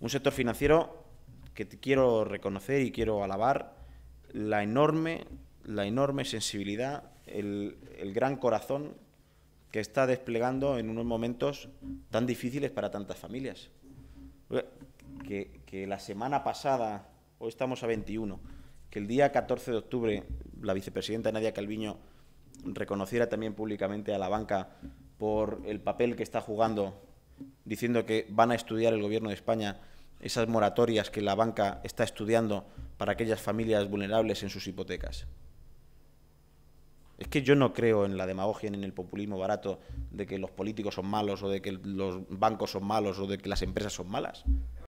Un sector financiero que quiero reconocer y quiero alabar la enorme, la enorme sensibilidad, el, gran corazón que está desplegando en unos momentos tan difíciles para tantas familias. Que, que, la semana pasada, hoy estamos a 21, que el día 14 de octubre la vicepresidenta Nadia Calviño reconociera también públicamente a la banca por el papel que está jugando diciendo que van a estudiar el Gobierno de España esas moratorias que la banca está estudiando para aquellas familias vulnerables en sus hipotecas. Es que yo no creo en la demagogia ni en el populismo barato de que los políticos son malos o de que los bancos son malos o de que las empresas son malas.